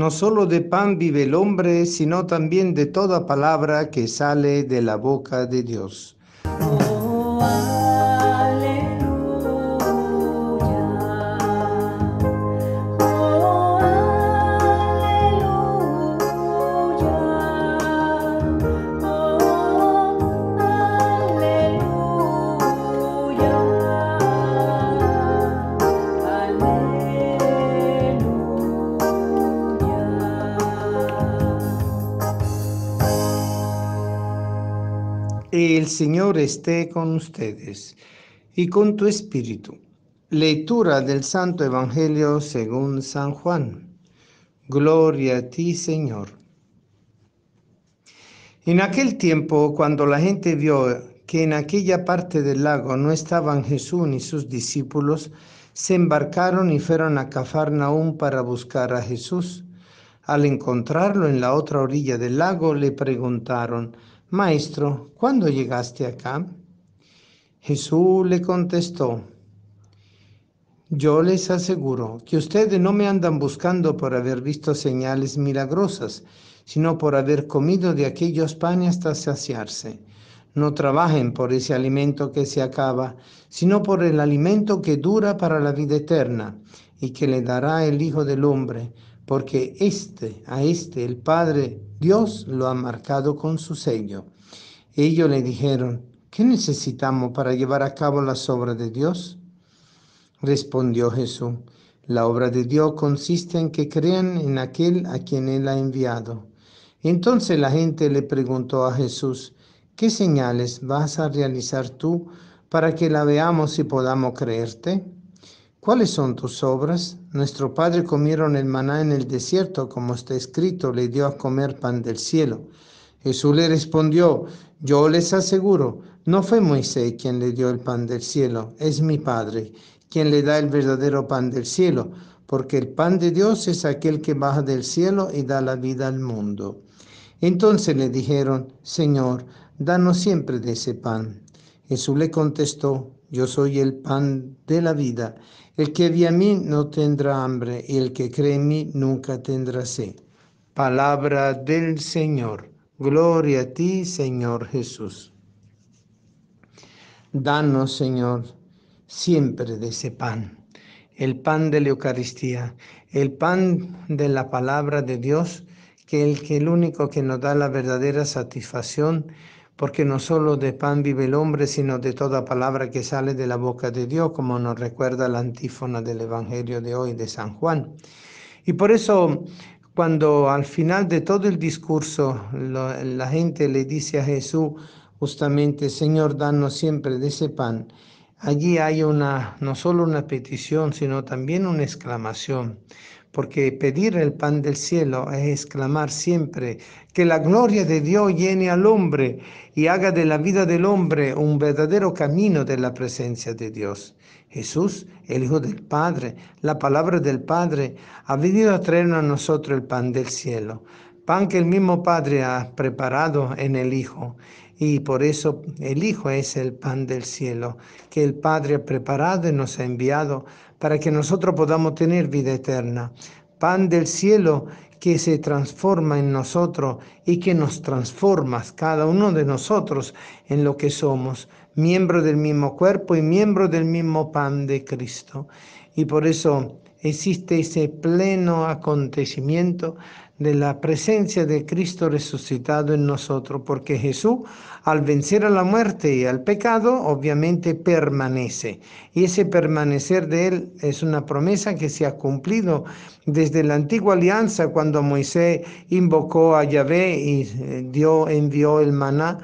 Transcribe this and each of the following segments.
No solo de pan vive el hombre, sino también de toda palabra que sale de la boca de Dios. Oh, el Señor esté con ustedes y con tu espíritu. Lectura del Santo Evangelio según San Juan. Gloria a ti, Señor. En aquel tiempo, cuando la gente vio que en aquella parte del lago no estaban Jesús ni sus discípulos, se embarcaron y fueron a Cafarnaúm para buscar a Jesús. Al encontrarlo en la otra orilla del lago, le preguntaron, Maestro, ¿cuándo llegaste acá? Jesús le contestó, yo les aseguro que ustedes no me andan buscando por haber visto señales milagrosas, sino por haber comido de aquellos panes hasta saciarse. No trabajen por ese alimento que se acaba, sino por el alimento que dura para la vida eterna y que le dará el Hijo del Hombre porque este, a este el Padre Dios lo ha marcado con su sello. Ellos le dijeron, ¿qué necesitamos para llevar a cabo las obras de Dios? Respondió Jesús, la obra de Dios consiste en que crean en aquel a quien Él ha enviado. Entonces la gente le preguntó a Jesús, ¿qué señales vas a realizar tú para que la veamos y podamos creerte? ¿Cuáles son tus obras? Nuestro padre comieron el maná en el desierto, como está escrito, le dio a comer pan del cielo. Jesús le respondió, yo les aseguro, no fue Moisés quien le dio el pan del cielo, es mi Padre quien le da el verdadero pan del cielo, porque el pan de Dios es aquel que baja del cielo y da la vida al mundo. Entonces le dijeron, Señor, danos siempre de ese pan. Jesús le contestó, yo soy el pan de la vida. El que ve a mí no tendrá hambre y el que cree en mí nunca tendrá sed. Palabra del Señor. Gloria a ti, Señor Jesús. Danos, Señor, siempre de ese pan, el pan de la Eucaristía, el pan de la palabra de Dios, que el, que el único que nos da la verdadera satisfacción porque no solo de pan vive el hombre, sino de toda palabra que sale de la boca de Dios, como nos recuerda la antífona del Evangelio de hoy de San Juan. Y por eso cuando al final de todo el discurso la gente le dice a Jesús justamente, Señor, danos siempre de ese pan, allí hay una, no solo una petición, sino también una exclamación, porque pedir el pan del cielo es exclamar siempre que la gloria de Dios llene al hombre y haga de la vida del hombre un verdadero camino de la presencia de Dios. Jesús, el Hijo del Padre, la palabra del Padre, ha venido a traernos a nosotros el pan del cielo pan que el mismo Padre ha preparado en el Hijo. Y por eso el Hijo es el pan del cielo, que el Padre ha preparado y nos ha enviado para que nosotros podamos tener vida eterna. Pan del cielo que se transforma en nosotros y que nos transformas cada uno de nosotros en lo que somos, miembro del mismo cuerpo y miembro del mismo pan de Cristo. Y por eso existe ese pleno acontecimiento de la presencia de Cristo resucitado en nosotros, porque Jesús, al vencer a la muerte y al pecado, obviamente permanece. Y ese permanecer de Él es una promesa que se ha cumplido desde la antigua alianza, cuando Moisés invocó a Yahvé y eh, dio envió el maná.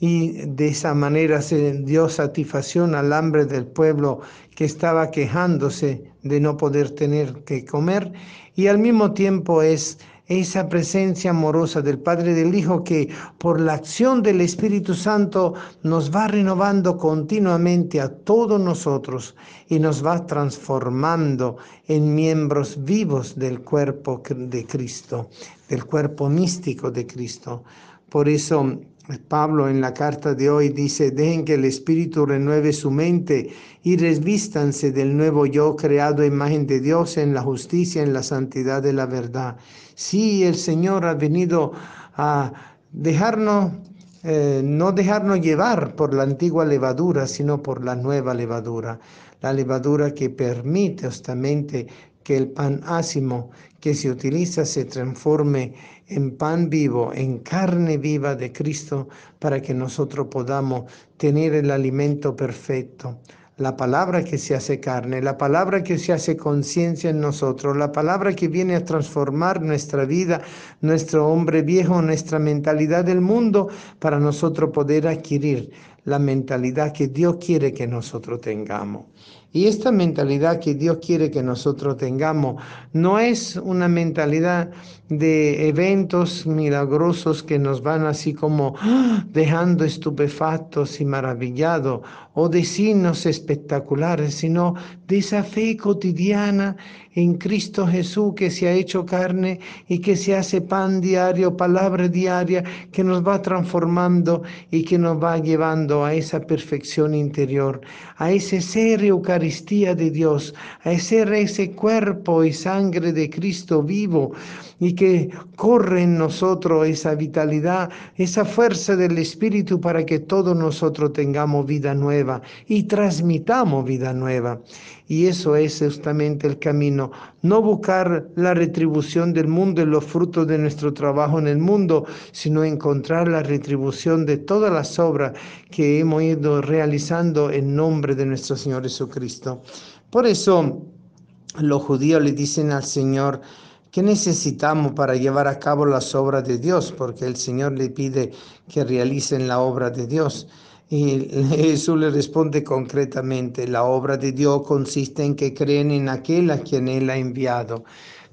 Y de esa manera se dio satisfacción al hambre del pueblo que estaba quejándose de no poder tener que comer. Y al mismo tiempo es esa presencia amorosa del Padre y del Hijo que por la acción del Espíritu Santo nos va renovando continuamente a todos nosotros y nos va transformando en miembros vivos del cuerpo de Cristo, del cuerpo místico de Cristo. Por eso Pablo en la carta de hoy dice, dejen que el Espíritu renueve su mente y revístanse del nuevo yo creado a imagen de Dios en la justicia, en la santidad de la verdad. Sí, el Señor ha venido a dejarnos, eh, no dejarnos llevar por la antigua levadura, sino por la nueva levadura, la levadura que permite justamente que el pan ácimo que se utiliza se transforme en pan vivo, en carne viva de Cristo, para que nosotros podamos tener el alimento perfecto. La palabra que se hace carne, la palabra que se hace conciencia en nosotros, la palabra que viene a transformar nuestra vida, nuestro hombre viejo, nuestra mentalidad del mundo, para nosotros poder adquirir la mentalidad que Dios quiere que nosotros tengamos. Y esta mentalidad que Dios quiere que nosotros tengamos no es una mentalidad de eventos milagrosos que nos van así como ¡ah! dejando estupefactos y maravillados o de signos espectaculares, sino de esa fe cotidiana en Cristo Jesús que se ha hecho carne y que se hace pan diario, palabra diaria, que nos va transformando y que nos va llevando a esa perfección interior, a ese ser Eucaristía de Dios, a ese, ese cuerpo y sangre de Cristo vivo y que corre en nosotros esa vitalidad, esa fuerza del Espíritu para que todos nosotros tengamos vida nueva y transmitamos vida nueva. Y eso es justamente el camino. No buscar la retribución del mundo y los frutos de nuestro trabajo en el mundo, sino encontrar la retribución de todas las obras que hemos ido realizando en nombre de nuestro Señor Jesucristo. Por eso los judíos le dicen al Señor, ¿Qué necesitamos para llevar a cabo las obras de Dios? Porque el Señor le pide que realicen la obra de Dios. Y Jesús le responde concretamente, la obra de Dios consiste en que creen en aquel a quien Él ha enviado.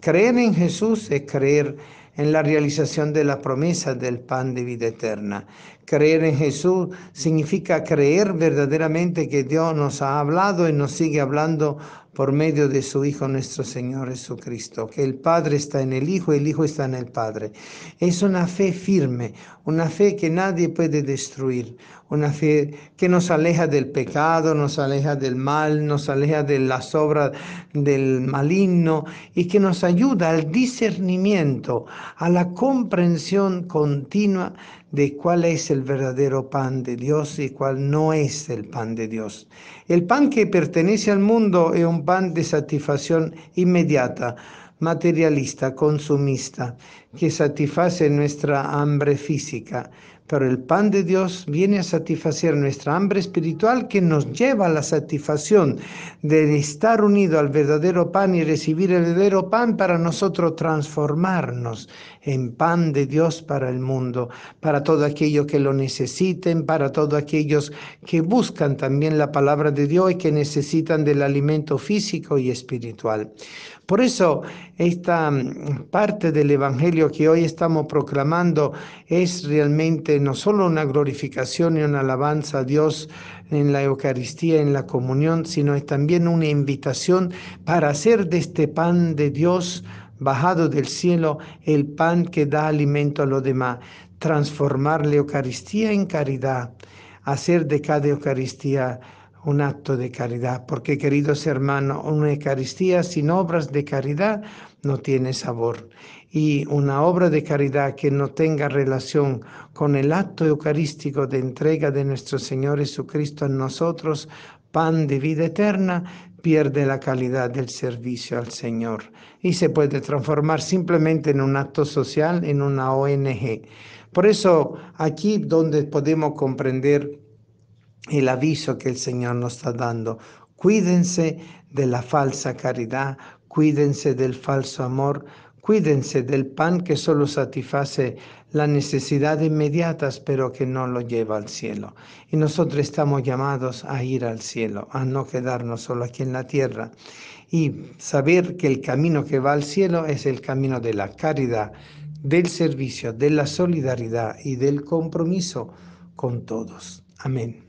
Creer en Jesús es creer en la realización de la promesa del pan de vida eterna. Creer en Jesús significa creer verdaderamente que Dios nos ha hablado y nos sigue hablando por medio de su Hijo nuestro Señor Jesucristo, que el Padre está en el Hijo y el Hijo está en el Padre. Es una fe firme, una fe que nadie puede destruir, una fe que nos aleja del pecado, nos aleja del mal, nos aleja de las obras del maligno y que nos ayuda al discernimiento, a la comprensión continua de cuál es el verdadero pan de Dios y cuál no es el pan de Dios. El pan que pertenece al mundo es un pan de satisfacción inmediata, materialista, consumista, que satisface nuestra hambre física, pero el pan de Dios viene a satisfacer nuestra hambre espiritual que nos lleva a la satisfacción de estar unido al verdadero pan y recibir el verdadero pan para nosotros transformarnos en pan de Dios para el mundo, para todo aquello que lo necesiten, para todos aquellos que buscan también la palabra de Dios y que necesitan del alimento físico y espiritual. Por eso esta mm, parte del Evangelio que hoy estamos proclamando es realmente este, no solo una glorificación y una alabanza a Dios en la Eucaristía, en la comunión, sino es también una invitación para hacer de este pan de Dios bajado del cielo el pan que da alimento a los demás, transformar la Eucaristía en caridad, hacer de cada Eucaristía un acto de caridad, porque queridos hermanos, una Eucaristía sin obras de caridad no tiene sabor. Y una obra de caridad que no tenga relación con el acto eucarístico de entrega de nuestro Señor Jesucristo en nosotros, pan de vida eterna, pierde la calidad del servicio al Señor y se puede transformar simplemente en un acto social, en una ONG. Por eso aquí donde podemos comprender el aviso que el Señor nos está dando. Cuídense de la falsa caridad, cuídense del falso amor, cuídense del pan que solo satisface las necesidades inmediatas, pero que no lo lleva al cielo. Y nosotros estamos llamados a ir al cielo, a no quedarnos solo aquí en la tierra. Y saber que el camino que va al cielo es el camino de la caridad, del servicio, de la solidaridad y del compromiso con todos. Amén.